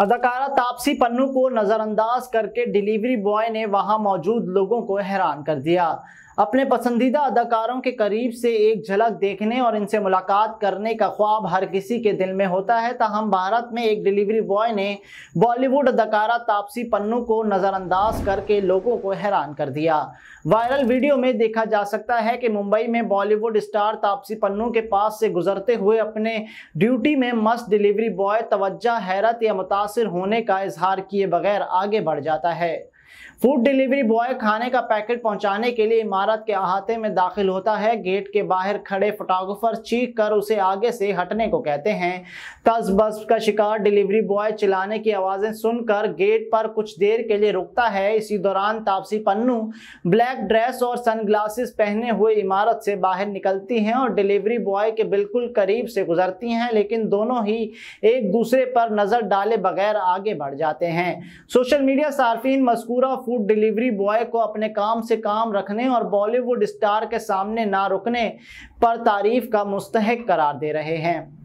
अदाकारा तापसी पन्नू को नज़रअंदाज करके डिलीवरी बॉय ने वहां मौजूद लोगों को हैरान कर दिया अपने पसंदीदा अदाकारों के करीब से एक झलक देखने और इनसे मुलाकात करने का ख्वाब हर किसी के दिल में होता है तहम भारत में एक डिलीवरी बॉय ने बॉलीवुड अदाकारा तापसी पन्नू को नज़रअंदाज करके लोगों को हैरान कर दिया वायरल वीडियो में देखा जा सकता है कि मुंबई में बॉलीवुड स्टार तापसी पन्नू के पास से गुजरते हुए अपने ड्यूटी में मस्त डिलीवरी बॉय तवज्जा हैरत या मुतासर होने का इजहार किए बगैर आगे बढ़ जाता है फूड डिलीवरी बॉय खाने का पैकेट पहुंचाने के लिए इमारत के अहाते में दाखिल होता है गेट के बाहर खड़े फोटोग्राफर चीख कर उसे आगे से हटने को कहते हैं तस बस का शिकार डिलीवरी बॉय चिल्लाने की आवाज़ें सुनकर गेट पर कुछ देर के लिए रुकता है इसी दौरान तापसी पन्नू ब्लैक ड्रेस और सनग्लासेस पहने हुए इमारत से बाहर निकलती हैं और डिलीवरी बॉय के बिल्कुल करीब से गुजरती हैं लेकिन दोनों ही एक दूसरे पर नज़र डाले बगैर आगे बढ़ जाते हैं सोशल मीडिया सार्फिन मस्कूर पूरा फूड डिलीवरी बॉय को अपने काम से काम रखने और बॉलीवुड स्टार के सामने ना रुकने पर तारीफ का मुस्तक करार दे रहे हैं